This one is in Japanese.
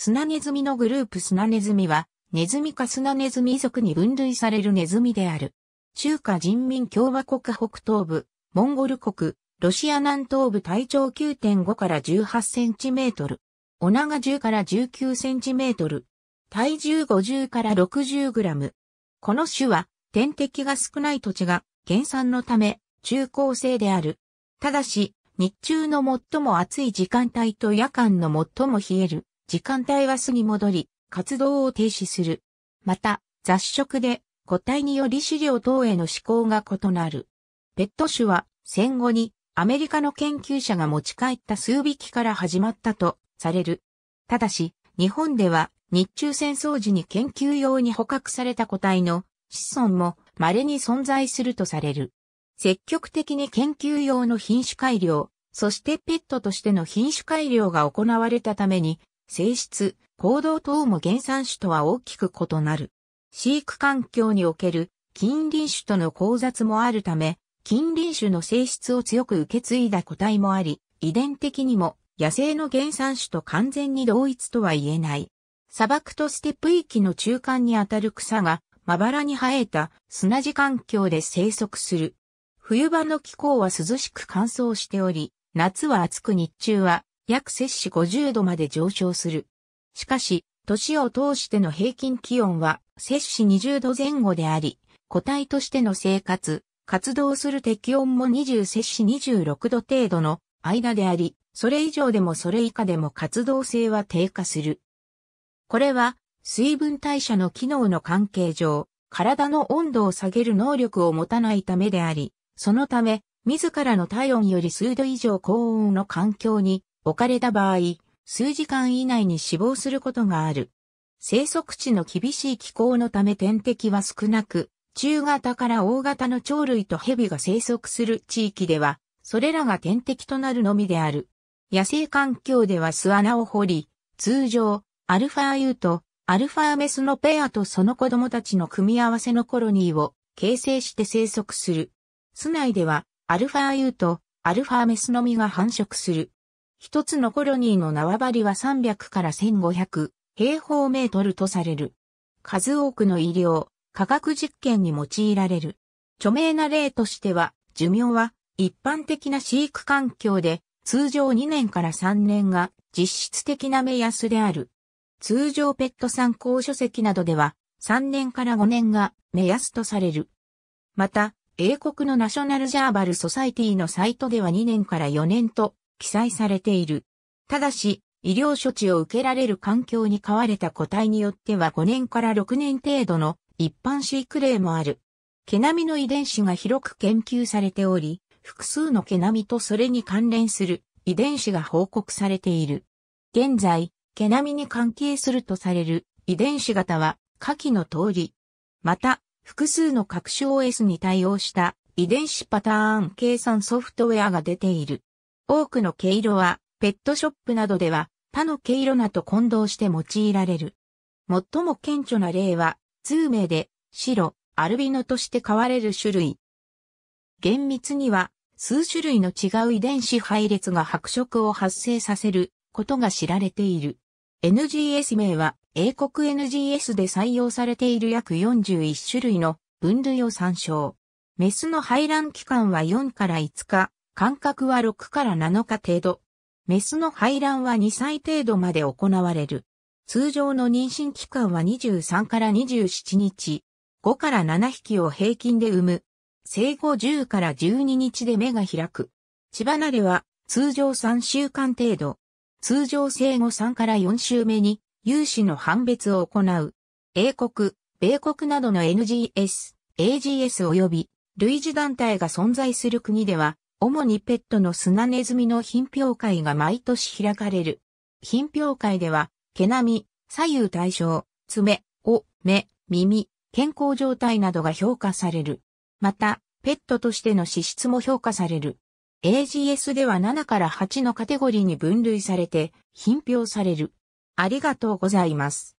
スナネズミのグループスナネズミは、ネズミかスナネズミ族に分類されるネズミである。中華人民共和国北東部、モンゴル国、ロシア南東部体長9.5から18センチメートル。お長10から19センチメートル。体重50から60グラム。この種は、天敵が少ない土地が、原産のため、中高生である。ただし、日中の最も暑い時間帯と夜間の最も冷える時間帯は巣に戻り、活動を停止する。また、雑食で、個体により飼料等への思考が異なる。ペット種は戦後にアメリカの研究者が持ち帰った数匹から始まったとされる。ただし、日本では日中戦争時に研究用に捕獲された個体の子孫も稀に存在するとされる。積極的に研究用の品種改良、そしてペットとしての品種改良が行われたために、性質、行動等も原産種とは大きく異なる。飼育環境における近隣種との交雑もあるため、近隣種の性質を強く受け継いだ個体もあり、遺伝的にも野生の原産種と完全に同一とは言えない。砂漠とステップ域の中間にあたる草がまばらに生えた砂地環境で生息する。冬場の気候は涼しく乾燥しており、夏は暑く日中は約摂氏50度まで上昇する。しかし、年を通しての平均気温は摂氏20度前後であり、個体としての生活、活動する適温も20摂氏26度程度の間であり、それ以上でもそれ以下でも活動性は低下する。これは、水分代謝の機能の関係上、体の温度を下げる能力を持たないためであり、そのため、自らの体温より数度以上高温の環境に置かれた場合、数時間以内に死亡することがある。生息地の厳しい気候のため天敵は少なく、中型から大型の鳥類と蛇が生息する地域では、それらが天敵となるのみである。野生環境では巣穴を掘り、通常、アルファユーとアルファメスのペアとその子供たちの組み合わせのコロニーを形成して生息する。巣内では、アルファユーとアルファメスのみが繁殖する。一つのコロニーの縄張りは300から1500平方メートルとされる。数多くの医療、科学実験に用いられる。著名な例としては、寿命は一般的な飼育環境で通常2年から3年が実質的な目安である。通常ペット参考書籍などでは3年から5年が目安とされる。また、英国のナショナルジャーバルソサイティのサイトでは2年から4年と記載されている。ただし、医療処置を受けられる環境に変われた個体によっては5年から6年程度の一般飼育例もある。毛並みの遺伝子が広く研究されており、複数の毛並みとそれに関連する遺伝子が報告されている。現在、毛並みに関係するとされる遺伝子型は下記の通り。また、複数の拡張 S に対応した遺伝子パターン計算ソフトウェアが出ている。多くの毛色は、ペットショップなどでは、他の毛色なと混同して用いられる。最も顕著な例は、通名で、白、アルビノとして飼われる種類。厳密には、数種類の違う遺伝子配列が白色を発生させることが知られている。NGS 名は英国 NGS で採用されている約41種類の分類を参照。メスの排卵期間は4から5日、間隔は6から7日程度。メスの排卵は2歳程度まで行われる。通常の妊娠期間は23から27日、5から7匹を平均で産む。生後10から12日で目が開く。血離れは通常3週間程度。通常生後3から4週目に有志の判別を行う。英国、米国などの NGS、AGS 及び類似団体が存在する国では主にペットの砂ネズミの品評会が毎年開かれる。品評会では、毛並み、左右対称、爪、尾、目、耳、健康状態などが評価される。また、ペットとしての資質も評価される。AGS では7から8のカテゴリーに分類されて、品評される。ありがとうございます。